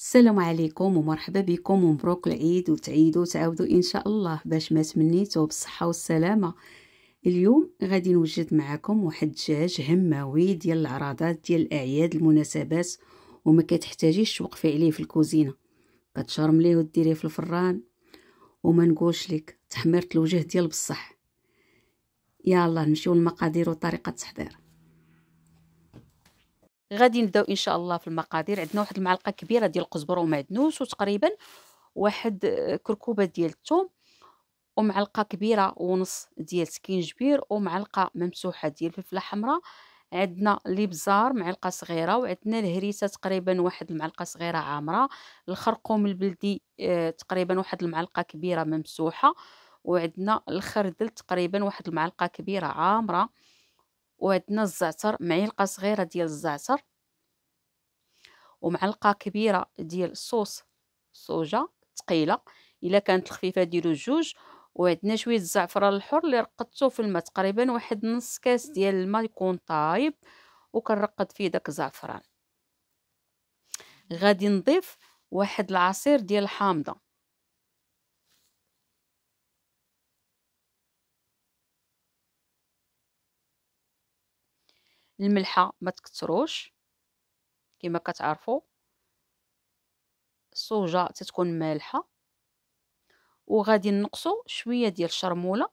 السلام عليكم ومرحبا بكم ومبروك العيد وتعيدوا وتعاودوا ان شاء الله باش ما تمنيتو بالصحه والسلامه اليوم غادي نوجد معكم واحد الدجاج هماوي ديال العراضات ديال الاعياد المناسبات وما كتحتاجيش توقفي عليه في الكوزينه كتشرمليه وديريه في الفران وما نقولش لك تحمرت الوجه ديال بصح يلا نمشيو للمقادير وطريقه التحضير غادي نبداو ان شاء الله في المقادير عندنا واحد المعلقه كبيره ديال القزبر ومعدنوس وتقريبا واحد كركوبه ديال الثوم ومعلقه كبيره ونص ديال سكينجبير ومعلقه ممسوحه ديال الفلفله حمراء عندنا الابزار معلقه صغيره وعندنا الهريسه تقريبا واحد المعلقه صغيره عامره الخرقوم البلدي آه، تقريبا واحد المعلقه كبيره ممسوحه وعندنا الخردل تقريبا واحد المعلقه كبيره عامره وعندنا الزعتر معلقه صغيره ديال الزعتر ومعلقه كبيره ديال الصوص صوجه ثقيله الا كانت الخفيفه ديرو جوج وعندنا شويه الزعفران الحر اللي رقدته في الماء تقريبا واحد نص كاس ديال الماء يكون طايب وكنرقد فيه داك الزعفران غادي نضيف واحد العصير ديال الحامضه الملحه ما تكتروش كما كتعرفوا الصوجه تتكون مالحه وغادي نقصو شويه ديال الشرموله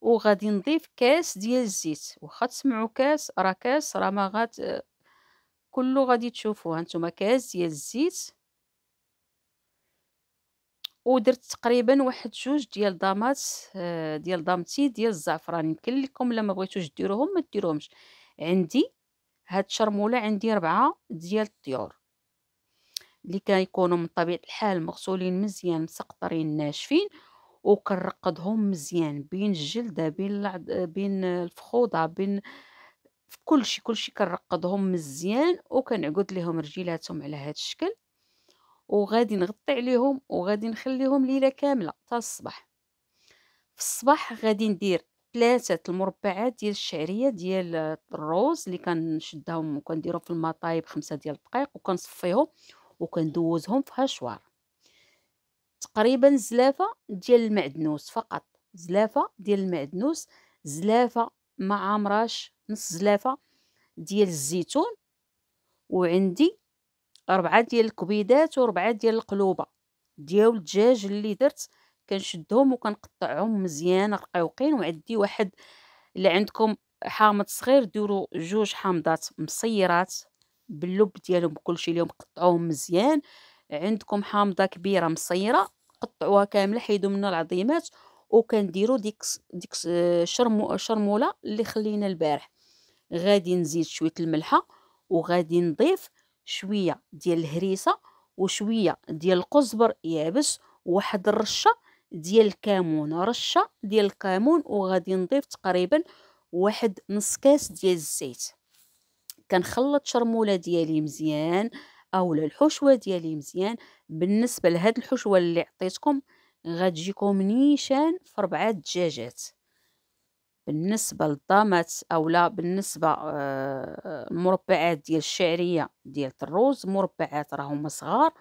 وغادي نضيف كاس ديال الزيت واخا تسمعوا كاس راه كاس راه ما غات كله غادي تشوفوه هانتوما كاس ديال الزيت ودرت تقريبا واحد جوج ديال ضامات آه، ديال ضامتي ديال الزعفران يمكن لكم الا ما بغيتوش ديروهم ما ديروهمش عندي هاد الشرمولة عندي ربعة ديال الطيور اللي كيكونوا من طبيعة الحال مغسولين مزيان مسقطرين ناشفين وكنرقدهم مزيان بين الجلده بين بين الفخوضه بين في كلشي كلشي كنرقدهم مزيان وكنعقد لهم رجيلاتهم على هذا الشكل وغادي نغطي عليهم وغادي نخليهم ليله كامله حتى الصباح في الصباح غادي ندير ثلاثه المربعات ديال الشعريه ديال الروز اللي كنشدهم وكنديرهم في المطايب خمسة ديال الدقائق وكنصفيهم وكندوزهم في هشوار تقريبا زلافه ديال المعدنوس فقط زلافه ديال المعدنوس زلافه ما عامراش نص زلافه ديال الزيتون وعندي أربعة ديال الكبيدات وربعة ديال القلوبة ديال الدجاج اللي درت كنشدهم وكنقطعهم مزيان رقيقين وعندي واحد اللي عندكم حامض صغير ديروا جوج حامضات مصيرات باللب ديالهم بكلشي اليوم قطعوهم مزيان عندكم حامضه كبيره مصيره قطعوها كامله حيدوا منها العظيمات وكنديروا ديك ديك آه، شرمو شرموله اللي خلينا البارح غادي نزيد شويه الملحه وغادي نضيف شويه ديال الهريسه وشويه ديال القزبر يابس واحد الرشه ديال الكمون رشه ديال الكمون وغادي نضيف تقريبا واحد نص كاس ديال الزيت كنخلط شرموله ديالي مزيان اولا الحشوه ديالي مزيان بالنسبه لهاد الحشوه اللي عطيتكم غتجيكم نيشان في ربعه دجاجات بالنسبه للضامات اولا بالنسبه المربعات آه، ديال الشعريه ديال الرز مربعات راهما صغار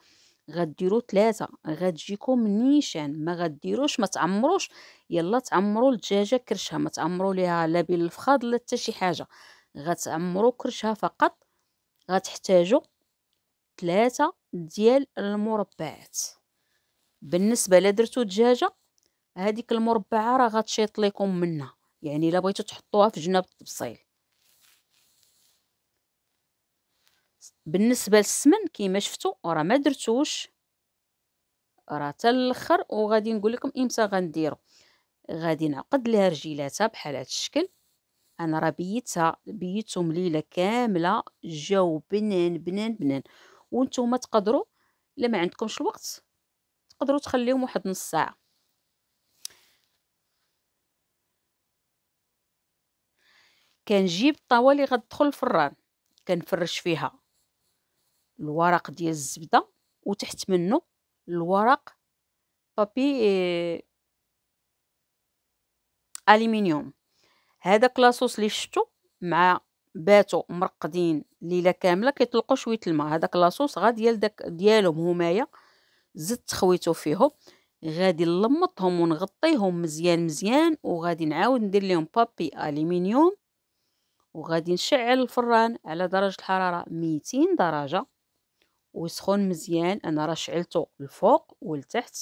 غديروا ثلاثة غتجيكم نيشان ما غديروش ما تعمروش يلا تعمروا الدجاجة كرشها ما تعمروا ليها لا بالفخاد لا حتى شي حاجة غتعمروا كرشها فقط غتحتاجوا ثلاثة ديال المربعات بالنسبة لدرتو دجاجة هذيك المربعة راه غتشيط لكم منها يعني الا بغيتو تحطوها في جناب التبصيل بالنسبه للسمن كيما شفتوا راه ما درتوش راه حتى الاخر وغادي نقول لكم امتى غنديرو غادي نعقد لها رجيلاتها بحال هذا الشكل انا راه بيتها بيتهم ليله كامله جاو بنان بنان بنان وانتم تقدروا الا ما عندكمش الوقت تقدروا تخليهم واحد نص ساعه كنجيب الطاوه اللي غتدخل الفران كنفرش فيها الورق ديال الزبده وتحت منه الورق بابي إيه الومنيوم هذاك لاصوص اللي شفتو مع باتو مرقدين ليله كامله كيطلقوا شويه الماء هذاك لاصوص غا ديال داك ديالهم همايا زدت خويتو فيهم غادي نلمطهم ونغطيهم مزيان مزيان وغادي نعاود ندير لهم بابي الومنيوم وغادي نشعل الفران على درجه الحراره 200 درجه وسخون مزيان انا راه شعلته الفوق والتحت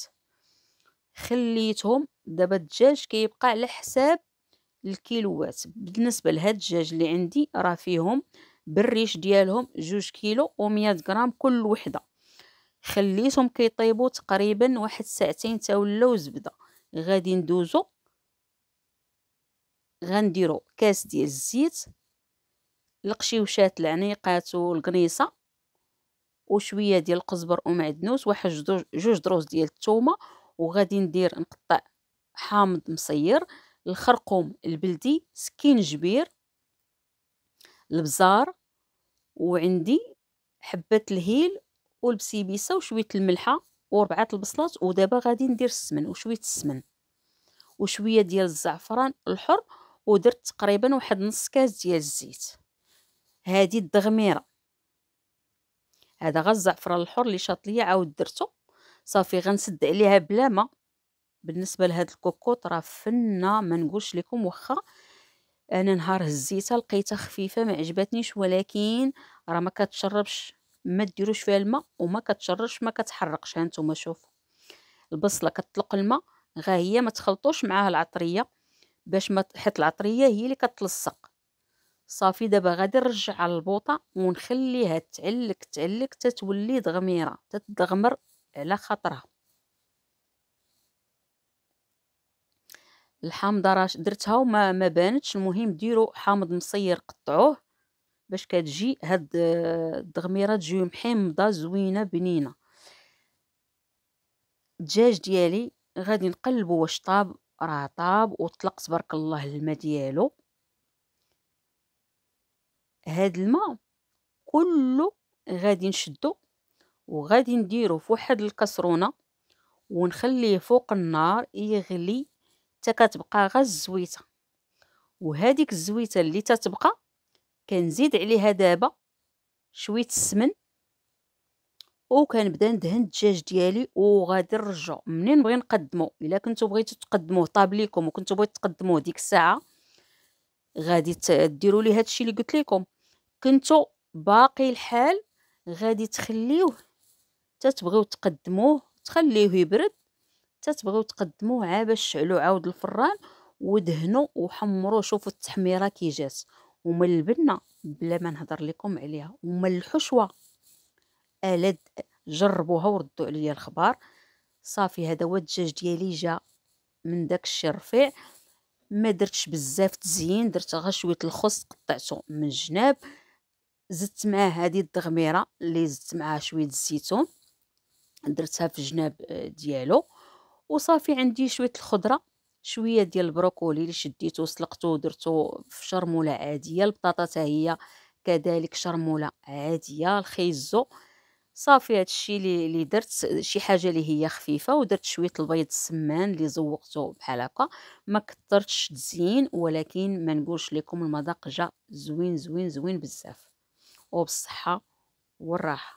خليتهم دابا الدجاج كيبقى على حساب الكيلوات بالنسبه لهاد الدجاج اللي عندي راه فيهم بالريش ديالهم جوج كيلو و غرام كل وحده خليتهم كيطيبوا تقريبا واحد ساعتين تا ولاو زبده غادي ندوزو غنديرو كاس ديال الزيت القشيوشات العنيقات والقنيصه وشويه ديال القزبر ومعدنوس واحد جوج دروس ديال الثومه وغادي ندير نقطع حامض مصير الخرقوم البلدي سكينجبير البزار وعندي حبه الهيل والبسيبيسه وشويه الملحه وربعه البصلات ودابا غادي ندير السمن وشويه السمن وشويه ديال الزعفران الحر ودرت تقريبا واحد نص كاس ديال الزيت هذه الدغميره هذا غا الزعفران الحر اللي شاط ليا عاود درتو صافي غنسد عليها بلا ما بالنسبه لهاد الكوكوط راه فنه ما نقولش لكم واخا انا نهار هزيتها لقيتها خفيفه ما عجبتنيش ولكن راه ما كتشربش ما ديروش فيها الماء وما كتشربش ما كتحرقش ها نتوما شوفوا البصله كتطلق الماء غا هي ما تخلطوش معاها العطريه باش ما حيت العطريه هي اللي كتلصق صافي دابا غادي نرجع على البوطه ونخليها تعلك تعلك تتولي دغميره تتدغمر على خاطرها الحامضه راه درتها وما ما بانتش المهم ديروا حامض مصير قطعوه باش كتجي هاد الدغميره تجي محمضه زوينه بنينه الدجاج ديالي غادي نقلبو واش طاب راه طاب وطلق تبارك الله الماء ديالو هاد الماء كله غادي نشدو وغادي نديرو في واحد الكسرونه ونخليه فوق النار يغلي حتى كتبقى غير الزويته وهاديك الزويته اللي تتبقى كنزيد عليها دابا شويه السمن وكنبدا ندهن الدجاج ديالي وغادي نرجعو منين نبغي نقدمو الا كنتو بغيتو تقدموه طاب ليكم وكنتو بغيتو تقدموه ديك الساعه غادي ديروا لي هادشي اللي قلت لكم كنتو باقي الحال غادي تخليوه تتبغيو تقدموه تخليوه يبرد تتبغيو تقدموه عا باش تشعلو عاود الفران ودهنو وحمرو شوفو التحميره كي جات ومن البنه بلا ما نهضر لكم عليها ومن الحشوه الد جربوها وردوا عليا الخبار صافي هذا هو الدجاج ديالي جا من داك الشي رفيع ما درتش بزاف تزيين درت غير شويه الخس قطعته من الجناب زدت معاه هذه الدغميره اللي زدت معها شويه الزيتون درتها في جناب آه، ديالو وصافي عندي شويه الخضره شويه ديال البروكولي اللي شديته وسلقته ودرته في شرموله عاديه البطاطا حتى هي كذلك شرموله عاديه الخيزو صافي هادشي اللي درت شي حاجه اللي هي خفيفه ودرت شويه البيض السمان اللي زوقته بحال هكا ما كثرتش تزين ولكن ما نقولش لكم المذاق جا زوين زوين زوين بزاف وبالصحة والراحة